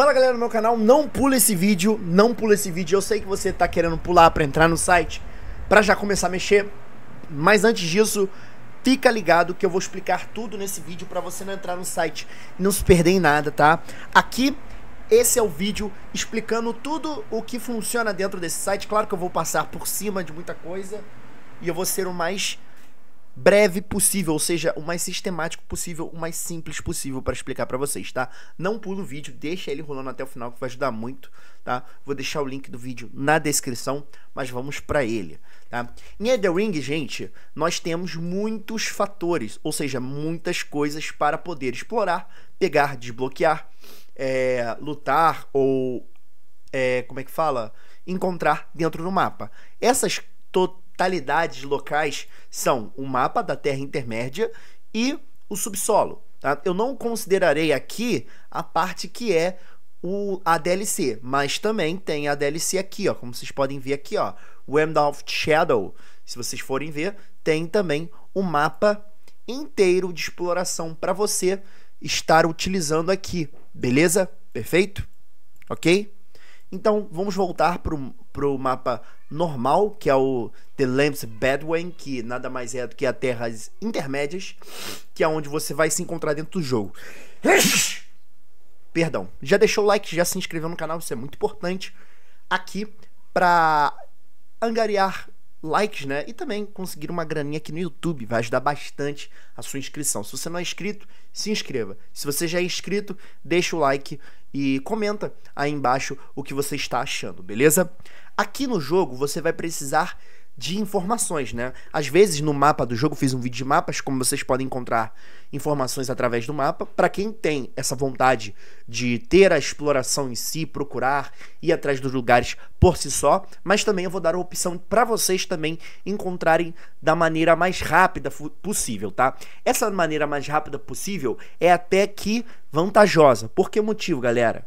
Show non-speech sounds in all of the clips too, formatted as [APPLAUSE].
Fala galera do meu canal, não pula esse vídeo, não pula esse vídeo. Eu sei que você tá querendo pular para entrar no site, para já começar a mexer, mas antes disso, fica ligado que eu vou explicar tudo nesse vídeo para você não entrar no site e não se perder em nada, tá? Aqui esse é o vídeo explicando tudo o que funciona dentro desse site. Claro que eu vou passar por cima de muita coisa e eu vou ser o mais breve possível, ou seja, o mais sistemático possível, o mais simples possível para explicar para vocês, tá? Não pula o vídeo, deixa ele rolando até o final que vai ajudar muito, tá? Vou deixar o link do vídeo na descrição, mas vamos para ele, tá? Em Eldering, gente, nós temos muitos fatores, ou seja, muitas coisas para poder explorar, pegar, desbloquear, é, lutar ou é, como é que fala? Encontrar dentro do mapa. Essas mentalidades locais são o mapa da Terra Intermédia e o subsolo. Tá? Eu não considerarei aqui a parte que é o, a DLC, mas também tem a DLC aqui, ó, como vocês podem ver aqui, ó, End of Shadow. Se vocês forem ver, tem também o mapa inteiro de exploração para você estar utilizando aqui, beleza? Perfeito? Ok? Então vamos voltar para o mapa normal, que é o The Lands Bedouin, que nada mais é do que a Terras Intermédias, que é onde você vai se encontrar dentro do jogo. Perdão. Já deixou o like, já se inscreveu no canal, isso é muito importante. Aqui para angariar likes, né? E também conseguir uma graninha aqui no YouTube, vai ajudar bastante a sua inscrição. Se você não é inscrito, se inscreva. Se você já é inscrito, deixa o like e comenta aí embaixo o que você está achando, beleza? Aqui no jogo você vai precisar de informações, né? Às vezes no mapa do jogo fiz um vídeo de mapas, como vocês podem encontrar informações através do mapa. Para quem tem essa vontade de ter a exploração em si, procurar e atrás dos lugares por si só, mas também eu vou dar a opção para vocês também encontrarem da maneira mais rápida possível, tá? Essa maneira mais rápida possível é até que vantajosa. Por que motivo, galera?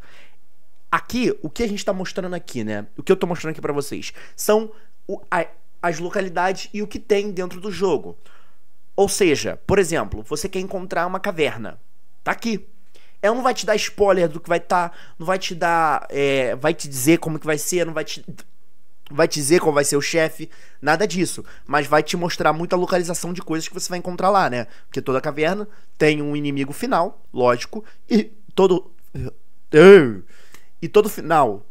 Aqui, o que a gente está mostrando aqui, né? O que eu estou mostrando aqui para vocês são o, a, as localidades e o que tem dentro do jogo. Ou seja, por exemplo, você quer encontrar uma caverna. Tá aqui. Ela é, não vai te dar spoiler do que vai estar, tá, não vai te dar. É, vai te dizer como que vai ser, não vai te. Vai te dizer qual vai ser o chefe, nada disso. Mas vai te mostrar muita localização de coisas que você vai encontrar lá, né? Porque toda caverna tem um inimigo final, lógico, e todo. E todo final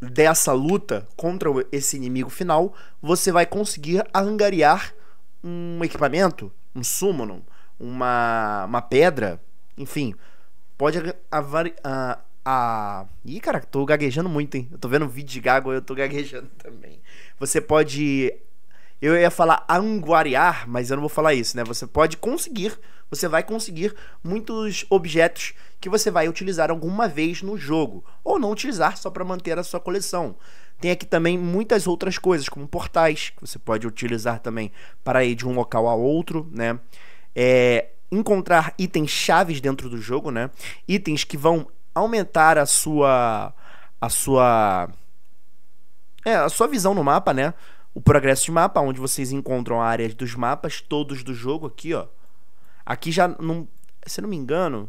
dessa luta contra esse inimigo final, você vai conseguir angariar um equipamento, um summonum, uma, uma pedra, enfim. Pode a, a, Ih, cara, tô gaguejando muito, hein? Eu tô vendo vídeo de gago, eu tô gaguejando [LAUGHS] também. Você pode eu ia falar anguariar, mas eu não vou falar isso, né? Você pode conseguir, você vai conseguir muitos objetos que você vai utilizar alguma vez no jogo, ou não utilizar só para manter a sua coleção. Tem aqui também muitas outras coisas, como portais, que você pode utilizar também para ir de um local a outro, né? É, encontrar itens chaves dentro do jogo, né? Itens que vão aumentar a sua a sua é, a sua visão no mapa, né? o progresso de mapa, onde vocês encontram a área dos mapas todos do jogo aqui, ó. Aqui já não, se não me engano,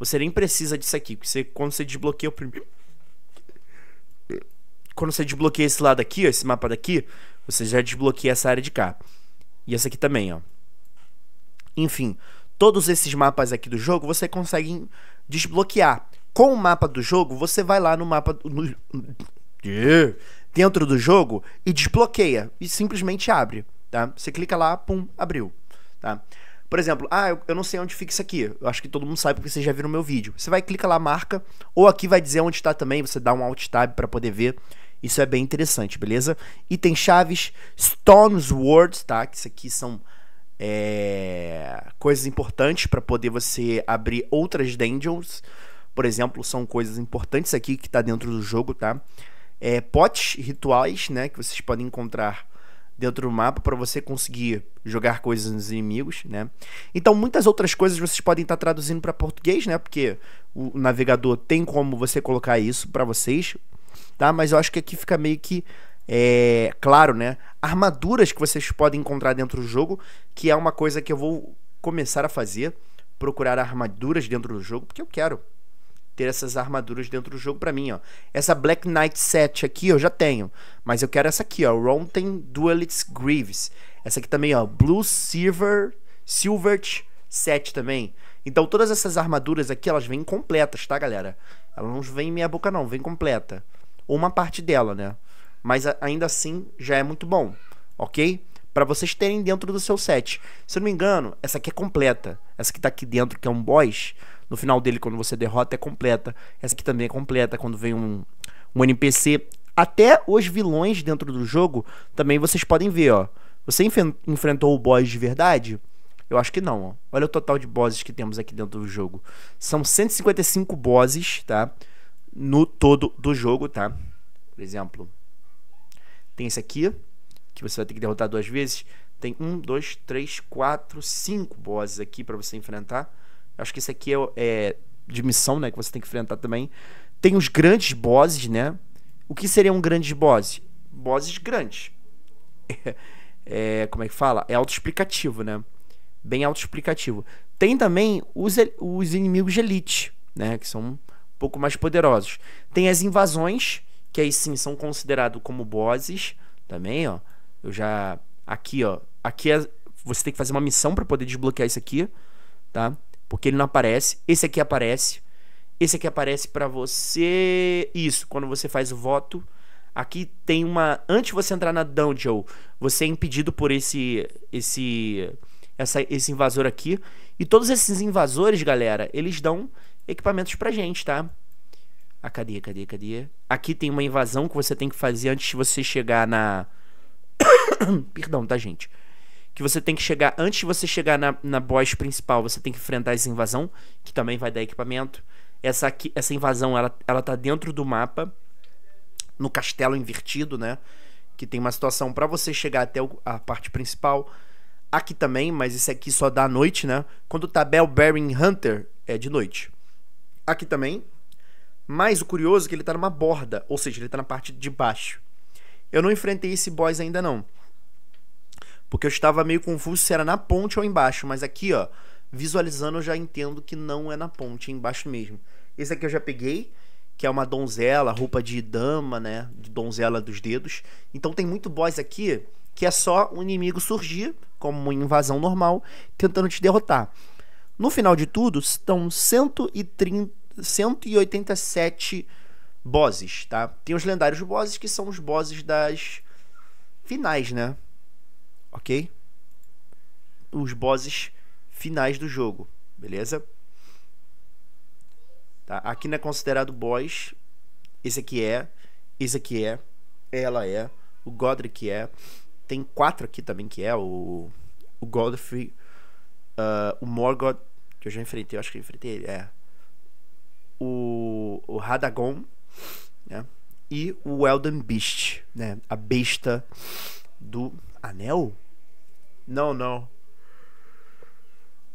você nem precisa disso aqui, porque você, quando você desbloqueia o primeiro quando você desbloqueia esse lado aqui, ó, esse mapa daqui, você já desbloqueia essa área de cá. E essa aqui também, ó. Enfim, todos esses mapas aqui do jogo você consegue desbloquear. Com o mapa do jogo, você vai lá no mapa no... [LAUGHS] dentro do jogo e desbloqueia e simplesmente abre, tá? Você clica lá, pum, abriu, tá? Por exemplo, ah, eu, eu não sei onde fica isso aqui. Eu acho que todo mundo sabe porque vocês já viram meu vídeo. Você vai clica lá, marca, ou aqui vai dizer onde está também, você dá um alt tab para poder ver. Isso é bem interessante, beleza? E tem chaves Stone's Words, tá? Que isso aqui são é, coisas importantes para poder você abrir outras dungeons. Por exemplo, são coisas importantes aqui que está dentro do jogo, tá? é, potes rituais, né? Que vocês podem encontrar dentro do mapa para você conseguir jogar coisas nos inimigos, né? Então muitas outras coisas vocês podem estar tá traduzindo para português, né? Porque o navegador tem como você colocar isso para vocês, tá? Mas eu acho que aqui fica meio que é, claro, né? Armaduras que vocês podem encontrar dentro do jogo, que é uma coisa que eu vou começar a fazer, procurar armaduras dentro do jogo, porque eu quero ter essas armaduras dentro do jogo para mim, ó. Essa Black Knight 7 aqui eu já tenho, mas eu quero essa aqui, ó, Ronten Duelist Greaves. Essa aqui também, ó, Blue Silver Silver 7 também. Então todas essas armaduras aqui, elas vêm completas, tá, galera? Elas não vêm meia boca não, vem completa. Ou uma parte dela, né? Mas ainda assim já é muito bom, OK? para vocês terem dentro do seu set. Se eu não me engano, essa aqui é completa. Essa que tá aqui dentro, que é um boss, no final dele, quando você derrota, é completa. Essa aqui também é completa quando vem um, um NPC. Até os vilões dentro do jogo, também vocês podem ver, ó. Você enf enfrentou o boss de verdade? Eu acho que não, ó. Olha o total de bosses que temos aqui dentro do jogo. São 155 bosses, tá? No todo do jogo, tá? Por exemplo, tem esse aqui, que você vai ter que derrotar duas vezes. Tem um, dois, três, quatro, cinco bosses aqui para você enfrentar. Acho que isso aqui é, é de missão, né? Que você tem que enfrentar também. Tem os grandes bosses, né? O que seriam grandes bosses? Bosses grandes. É, [LAUGHS] é, como é que fala? É autoexplicativo, né? Bem autoexplicativo. Tem também os, os inimigos de elite, né? Que são um pouco mais poderosos. Tem as invasões, que aí sim são considerados como bosses também, ó. Eu já... Aqui, ó. Aqui é, você tem que fazer uma missão para poder desbloquear isso aqui, tá? porque ele não aparece. Esse aqui aparece. Esse aqui aparece para você. Isso, quando você faz o voto. Aqui tem uma. Antes de você entrar na dungeon, você é impedido por esse. esse. Essa, esse invasor aqui. E todos esses invasores, galera, eles dão equipamentos pra gente, tá? Ah, cadê, cadê, cadê? Aqui tem uma invasão que você tem que fazer antes de você chegar na. [COUGHS] Perdão, tá, gente? que você tem que chegar, antes de você chegar na, na boss principal, você tem que enfrentar essa invasão, que também vai dar equipamento. Essa, aqui, essa invasão, ela, ela tá dentro do mapa, no castelo invertido, né? Que tem uma situação para você chegar até o, a parte principal. Aqui também, mas esse aqui só dá à noite, né? Quando tá Bell Bearing Hunter, é de noite. Aqui também. Mas o curioso é que ele tá numa borda, ou seja, ele tá na parte de baixo. Eu não enfrentei esse boss ainda não. Porque eu estava meio confuso se era na ponte ou embaixo, mas aqui, ó, visualizando eu já entendo que não é na ponte, é embaixo mesmo. Esse aqui eu já peguei, que é uma donzela, roupa de dama, né, de donzela dos dedos. Então tem muito boss aqui que é só um inimigo surgir, como uma invasão normal, tentando te derrotar. No final de tudo, estão 130, 187 bosses, tá? Tem os lendários bosses que são os bosses das finais, né? ok? Os bosses finais do jogo, beleza? Tá? Aqui não é considerado boss, esse aqui é, esse aqui é, ela é, o Godric é, tem quatro aqui também que é, o, o Godfrey, uh, o Morgoth, que eu já enfrentei, eu acho que eu enfrentei ele, é, o, o Radagon, né? E o Elden Beast, né? A besta do Anel? Não, não.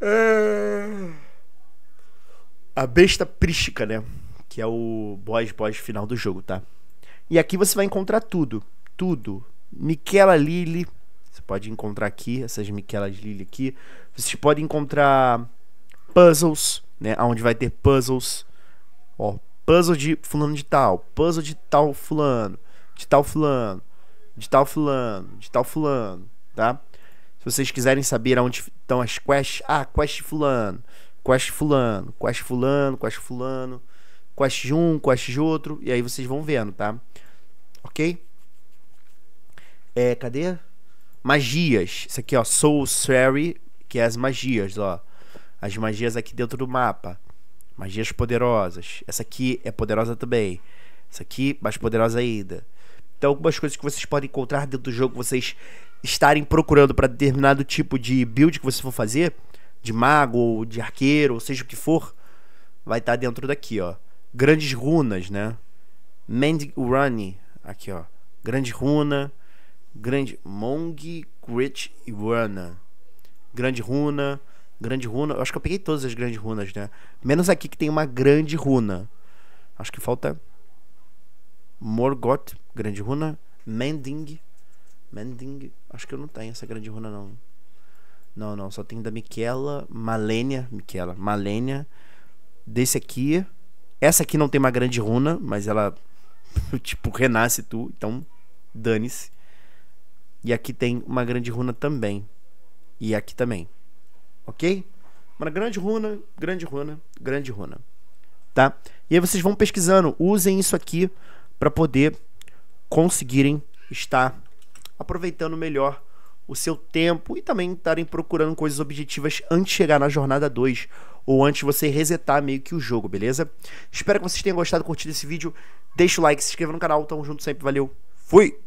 É... A besta prística, né? Que é o boss, boss final do jogo, tá? E aqui você vai encontrar tudo. Tudo. Miquela Lily. Você pode encontrar aqui, essas Miquelas Lily aqui. Você pode encontrar puzzles, né? Onde vai ter puzzles. Ó, puzzle de fulano de tal, puzzle de tal fulano, de tal fulano de tal fulano, de tal fulano, tá? Se vocês quiserem saber aonde estão as quests, ah, quest fulano, quest fulano, quest fulano, quest fulano, quest de um, quest de outro, e aí vocês vão vendo, tá? Ok? É, cadê? Magias. Isso aqui, ó, Soul Sherry, que é as magias, ó. As magias aqui dentro do mapa. Magias poderosas. Essa aqui é poderosa também. Essa aqui mais poderosa ainda. Então, algumas coisas que vocês podem encontrar dentro do jogo, vocês estarem procurando para determinado tipo de build que você for fazer, de mago ou de arqueiro, ou seja o que for, vai estar tá dentro daqui, ó. Grandes runas, né? Mend Urani, aqui, ó. Grande runa, grande Mong Grit e Urana. Grande runa, grande runa. Eu acho que eu peguei todas as grandes runas, né? Menos aqui que tem uma grande runa. Acho que falta Morgoth, grande runa. Mending. Mending. Acho que eu não tenho essa grande runa, não. Não, não. Só tem da Miquela. Malenia. Miquela. Malenia. Desse aqui. Essa aqui não tem uma grande runa, mas ela. [LAUGHS] tipo, renasce tu. Então, dane-se. E aqui tem uma grande runa também. E aqui também. Ok? Uma grande runa, grande runa, grande runa. Tá? E aí vocês vão pesquisando. Usem isso aqui para poder conseguirem estar aproveitando melhor o seu tempo e também estarem procurando coisas objetivas antes de chegar na jornada 2 ou antes de você resetar meio que o jogo, beleza? Espero que vocês tenham gostado, curtido esse vídeo. Deixa o like, se inscreva no canal, tamo junto sempre, valeu, fui!